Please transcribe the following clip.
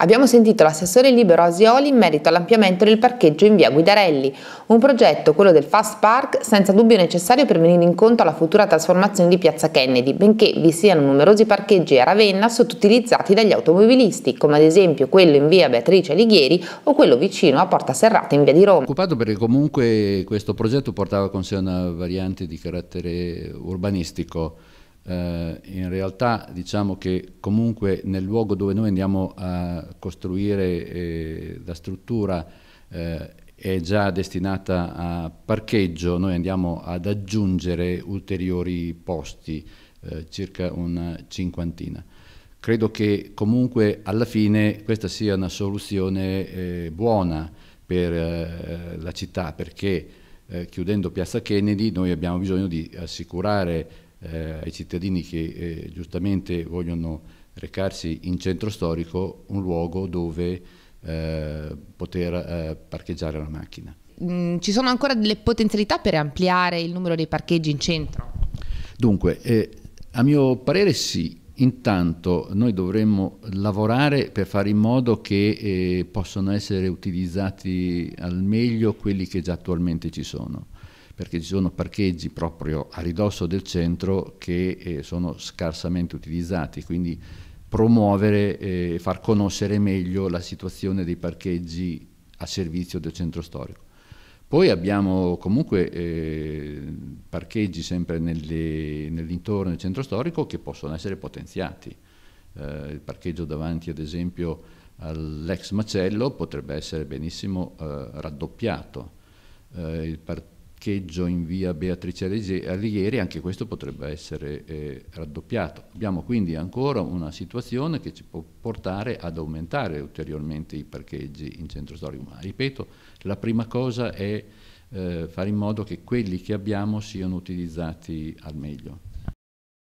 Abbiamo sentito l'assessore libero Asioli in merito all'ampliamento del parcheggio in via Guidarelli, un progetto, quello del Fast Park, senza dubbio necessario per venire incontro alla futura trasformazione di piazza Kennedy, benché vi siano numerosi parcheggi a Ravenna sottoutilizzati dagli automobilisti, come ad esempio quello in via Beatrice Alighieri o quello vicino a Porta Serrata in via di Roma. Occupato perché comunque questo progetto portava con sé una variante di carattere urbanistico eh, in realtà diciamo che comunque nel luogo dove noi andiamo a costruire eh, la struttura eh, è già destinata a parcheggio, noi andiamo ad aggiungere ulteriori posti, eh, circa una cinquantina. Credo che comunque alla fine questa sia una soluzione eh, buona per eh, la città perché chiudendo Piazza Kennedy noi abbiamo bisogno di assicurare eh, ai cittadini che eh, giustamente vogliono recarsi in centro storico un luogo dove eh, poter eh, parcheggiare la macchina. Mm, ci sono ancora delle potenzialità per ampliare il numero dei parcheggi in centro? Dunque, eh, a mio parere sì, Intanto noi dovremmo lavorare per fare in modo che eh, possano essere utilizzati al meglio quelli che già attualmente ci sono perché ci sono parcheggi proprio a ridosso del centro che eh, sono scarsamente utilizzati, quindi promuovere eh, e eh, far conoscere meglio la situazione dei parcheggi a servizio del centro storico. Poi abbiamo comunque eh, parcheggi sempre nell'intorno del centro storico che possono essere potenziati. Eh, il parcheggio davanti ad esempio all'ex macello potrebbe essere benissimo eh, raddoppiato. Eh, il parcheggio parcheggio in via Beatrice Alighieri, anche questo potrebbe essere eh, raddoppiato. Abbiamo quindi ancora una situazione che ci può portare ad aumentare ulteriormente i parcheggi in centro storico, ma ripeto, la prima cosa è eh, fare in modo che quelli che abbiamo siano utilizzati al meglio.